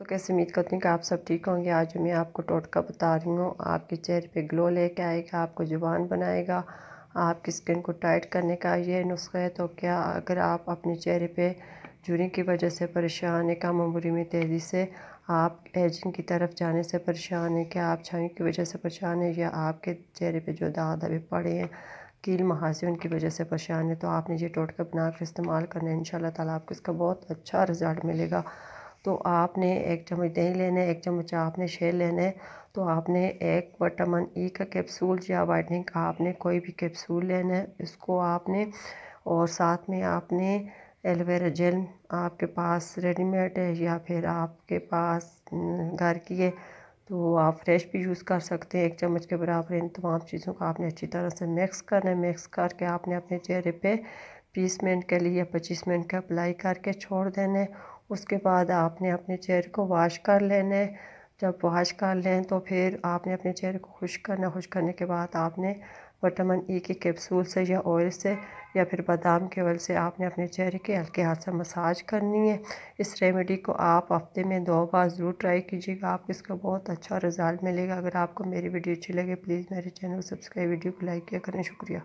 तो कैसे उम्मीद करती हूँ कि आप सब ठीक होंगे आज मैं आपको टोटका बता रही हूँ आपके चेहरे पे ग्लो लेके आएगा आपको जुबान बनाएगा आपकी स्किन को टाइट करने का ये नुस्खा है तो क्या अगर आप अपने चेहरे पे जूरी की वजह से परेशान है कम उम्री में तेज़ी से आप एजिंग की तरफ जाने से परेशान है क्या आप छाइयों की वजह से परेशान है या आपके चेहरे पर जो दाद अभी पड़े हैं कील महाजे उनकी वजह से परेशान है तो आपने ये टोटका बनाकर इस्तेमाल करना है इन शाला आपको इसका बहुत अच्छा रिज़ल्ट मिलेगा तो आपने एक चम्मच दही लेना है एक चम्मच आपने शेर लेना है तो आपने एक वटामिन ई e का कैप्सूल या वाइटनिंग का आपने कोई भी कैप्सूल लेना है इसको आपने और साथ में आपने एलोवेरा जेल आपके पास रेडीमेड है या फिर आपके पास हम्म, घर की है तो आप फ्रेश भी यूज़ कर सकते हैं एक चम्मच के बराबर इन तमाम चीज़ों को आपने अच्छी तरह से मिक्स करना है मिक्स करके आपने अपने चेहरे पे बीस मिनट के लिए या पच्चीस मिनट का अप्लाई करके छोड़ देना है उसके बाद आपने अपने चेहरे को वाश कर लेना है जब वाश कर लें तो फिर आपने अपने चेहरे को खुश करना खुश करने के बाद आपने विटामिन ई e के कैप्सूल से या ऑयल से या फिर बादाम के ऑयल से आपने अपने चेहरे के हल्के हाथ से मसाज करनी है इस रेमेडी को आप हफ्ते में दो बार ज़रूर ट्राई कीजिएगा आपको इसका बहुत अच्छा रिजल्ट मिलेगा अगर आपको मेरी वीडियो अच्छी लगे प्लीज़ मेरे चैनल को सब्सक्राइब वीडियो को लाइक किया करें शुक्रिया